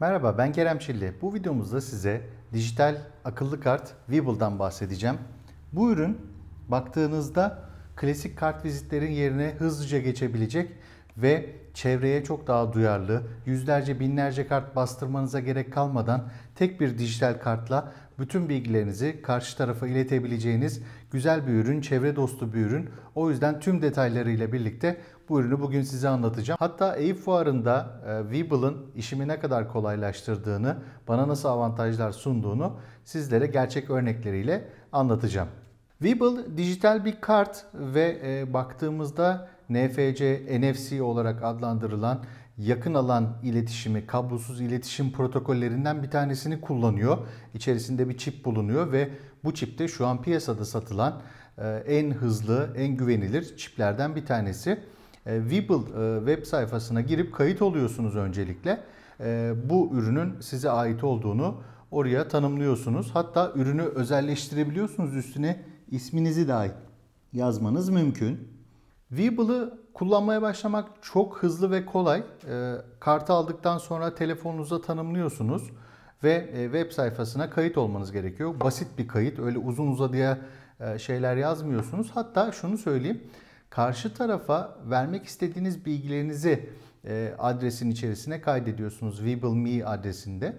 Merhaba ben Kerem Çilli. Bu videomuzda size dijital akıllı kart Weeble'dan bahsedeceğim. Bu ürün baktığınızda klasik kart vizitlerin yerine hızlıca geçebilecek ve çevreye çok daha duyarlı, yüzlerce binlerce kart bastırmanıza gerek kalmadan tek bir dijital kartla bütün bilgilerinizi karşı tarafa iletebileceğiniz güzel bir ürün, çevre dostu bir ürün. O yüzden tüm detaylarıyla birlikte bu ürünü bugün size anlatacağım. Hatta Eyüp Fuarı'nda e, Weeble'ın işimi ne kadar kolaylaştırdığını, bana nasıl avantajlar sunduğunu sizlere gerçek örnekleriyle anlatacağım. Weeble dijital bir kart ve e, baktığımızda NFC, NFC olarak adlandırılan yakın alan iletişimi, kablosuz iletişim protokollerinden bir tanesini kullanıyor. İçerisinde bir çip bulunuyor ve bu çip de şu an piyasada satılan e, en hızlı, en güvenilir çiplerden bir tanesi. E, Webull e, web sayfasına girip kayıt oluyorsunuz öncelikle. Bu ürünün size ait olduğunu oraya tanımlıyorsunuz. Hatta ürünü özelleştirebiliyorsunuz. Üstüne isminizi dahi yazmanız mümkün. Weeble'ı kullanmaya başlamak çok hızlı ve kolay. E, kartı aldıktan sonra telefonunuza tanımlıyorsunuz ve e, web sayfasına kayıt olmanız gerekiyor. Basit bir kayıt, öyle uzun uzadıya e, şeyler yazmıyorsunuz. Hatta şunu söyleyeyim, karşı tarafa vermek istediğiniz bilgilerinizi e, adresin içerisine kaydediyorsunuz. Weeble.me adresinde.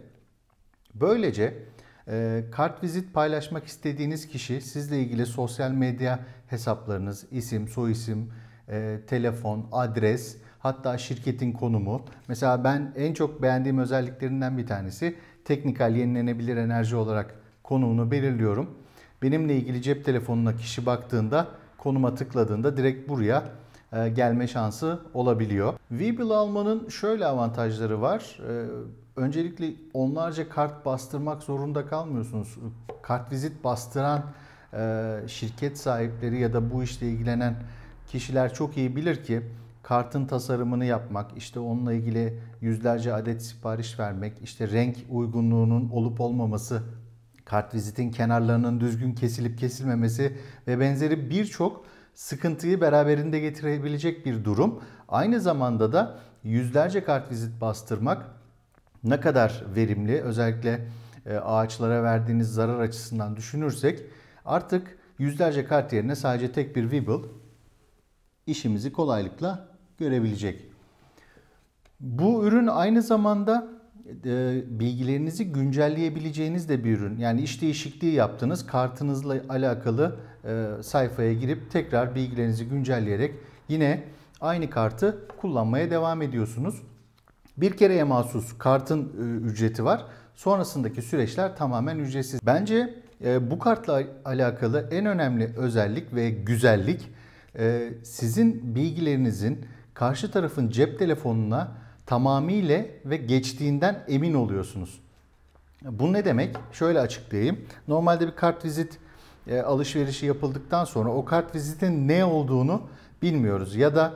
Böylece e, kart vizit paylaşmak istediğiniz kişi sizle ilgili sosyal medya hesaplarınız, isim, soyisim, e, telefon, adres, hatta şirketin konumu. Mesela ben en çok beğendiğim özelliklerinden bir tanesi teknikal yenilenebilir enerji olarak konumunu belirliyorum. Benimle ilgili cep telefonuna kişi baktığında konuma tıkladığında direkt buraya e, gelme şansı olabiliyor. Webull almanın şöyle avantajları var. E, öncelikle onlarca kart bastırmak zorunda kalmıyorsunuz. Kart vizit bastıran e, şirket sahipleri ya da bu işle ilgilenen kişiler çok iyi bilir ki kartın tasarımını yapmak, işte onunla ilgili yüzlerce adet sipariş vermek, işte renk uygunluğunun olup olmaması, kart vizitin kenarlarının düzgün kesilip kesilmemesi ve benzeri birçok sıkıntıyı beraberinde getirebilecek bir durum. Aynı zamanda da yüzlerce kart vizit bastırmak ne kadar verimli özellikle e, ağaçlara verdiğiniz zarar açısından düşünürsek artık yüzlerce kart yerine sadece tek bir Weeble işimizi kolaylıkla görebilecek. Bu ürün aynı zamanda e, bilgilerinizi güncelleyebileceğiniz de bir ürün. Yani iş değişikliği yaptınız, kartınızla alakalı e, sayfaya girip tekrar bilgilerinizi güncelleyerek yine aynı kartı kullanmaya devam ediyorsunuz. Bir kereye mahsus kartın e, ücreti var. Sonrasındaki süreçler tamamen ücretsiz. Bence e, bu kartla alakalı en önemli özellik ve güzellik e, sizin bilgilerinizin karşı tarafın cep telefonuna tamamıyla ve geçtiğinden emin oluyorsunuz. Bu ne demek? Şöyle açıklayayım. Normalde bir kart vizit alışverişi yapıldıktan sonra o kart vizitin ne olduğunu bilmiyoruz. Ya da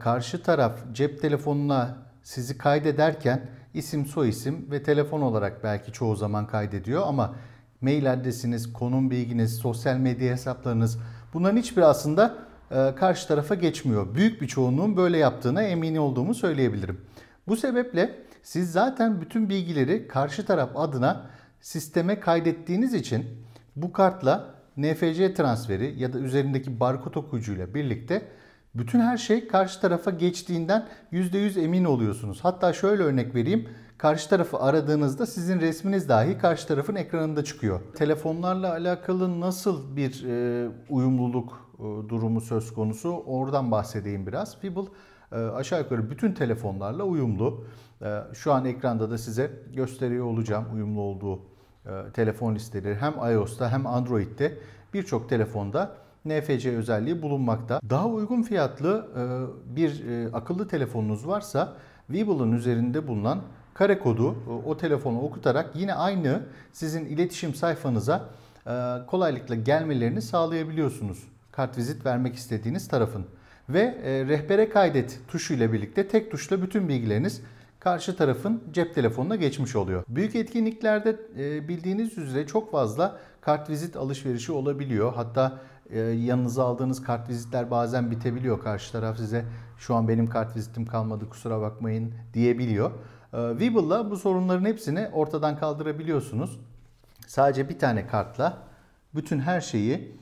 karşı taraf cep telefonuna sizi kaydederken isim, soyisim ve telefon olarak belki çoğu zaman kaydediyor ama mail adresiniz, konum bilginiz, sosyal medya hesaplarınız bunların hiçbiri aslında e, karşı tarafa geçmiyor. Büyük bir çoğunluğun böyle yaptığına emin olduğumu söyleyebilirim. Bu sebeple siz zaten bütün bilgileri karşı taraf adına sisteme kaydettiğiniz için bu kartla NFC transferi ya da üzerindeki barkod okuyucuyla birlikte bütün her şey karşı tarafa geçtiğinden %100 emin oluyorsunuz. Hatta şöyle örnek vereyim. Karşı tarafı aradığınızda sizin resminiz dahi karşı tarafın ekranında çıkıyor. Telefonlarla alakalı nasıl bir e, uyumluluk e, durumu söz konusu oradan bahsedeyim biraz. People e, aşağı yukarı bütün telefonlarla uyumlu. E, şu an ekranda da size gösteriyor olacağım uyumlu olduğu e, telefon listeleri hem iOS'ta hem Android'de birçok telefonda NFC özelliği bulunmakta. Daha uygun fiyatlı e, bir e, akıllı telefonunuz varsa Weeble'ın üzerinde bulunan kare kodu e, o telefonu okutarak yine aynı sizin iletişim sayfanıza kolaylıkla gelmelerini sağlayabiliyorsunuz. Kartvizit vermek istediğiniz tarafın. Ve rehbere kaydet tuşu ile birlikte tek tuşla bütün bilgileriniz karşı tarafın cep telefonuna geçmiş oluyor. Büyük etkinliklerde bildiğiniz üzere çok fazla kartvizit alışverişi olabiliyor. Hatta ee, yanınıza aldığınız kart vizitler bazen bitebiliyor. Karşı taraf size şu an benim kart vizitim kalmadı kusura bakmayın diyebiliyor. Ee, Weeble'la bu sorunların hepsini ortadan kaldırabiliyorsunuz. Sadece bir tane kartla bütün her şeyi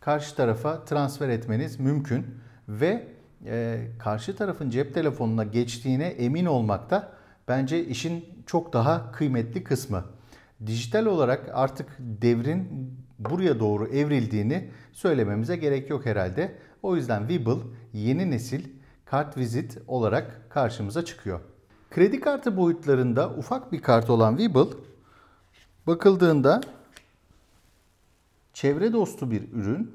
karşı tarafa transfer etmeniz mümkün ve e, karşı tarafın cep telefonuna geçtiğine emin olmak da bence işin çok daha kıymetli kısmı. Dijital olarak artık devrin buraya doğru evrildiğini söylememize gerek yok herhalde. O yüzden Webull yeni nesil kartvizit olarak karşımıza çıkıyor. Kredi kartı boyutlarında ufak bir kart olan Webull bakıldığında çevre dostu bir ürün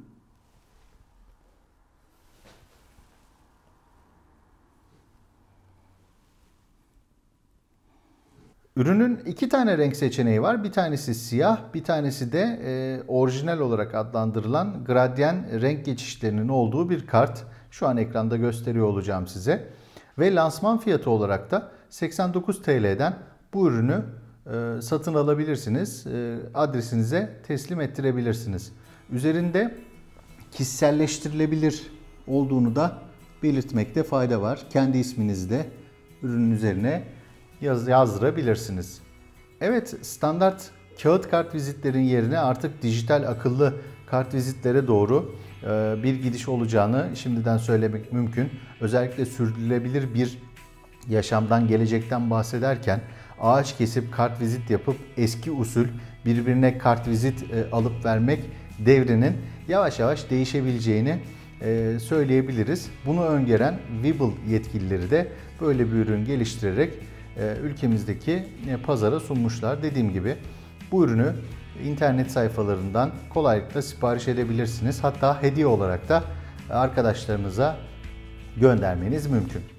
Ürünün iki tane renk seçeneği var. Bir tanesi siyah, bir tanesi de e, orijinal olarak adlandırılan gradyen renk geçişlerinin olduğu bir kart. Şu an ekranda gösteriyor olacağım size. Ve lansman fiyatı olarak da 89 TL'den bu ürünü e, satın alabilirsiniz. E, adresinize teslim ettirebilirsiniz. Üzerinde kişiselleştirilebilir olduğunu da belirtmekte fayda var. Kendi isminizde ürünün üzerine yaz yazdırabilirsiniz. Evet standart kağıt kart vizitlerin yerine artık dijital akıllı kart vizitlere doğru e, bir gidiş olacağını şimdiden söylemek mümkün. Özellikle sürdürülebilir bir yaşamdan, gelecekten bahsederken ağaç kesip kart vizit yapıp eski usul birbirine kart vizit e, alıp vermek devrinin yavaş yavaş değişebileceğini e, söyleyebiliriz. Bunu öngören Wibble yetkilileri de böyle bir ürün geliştirerek e, ülkemizdeki e, pazara sunmuşlar. Dediğim gibi bu ürünü internet sayfalarından kolaylıkla sipariş edebilirsiniz. Hatta hediye olarak da arkadaşlarınıza göndermeniz mümkün.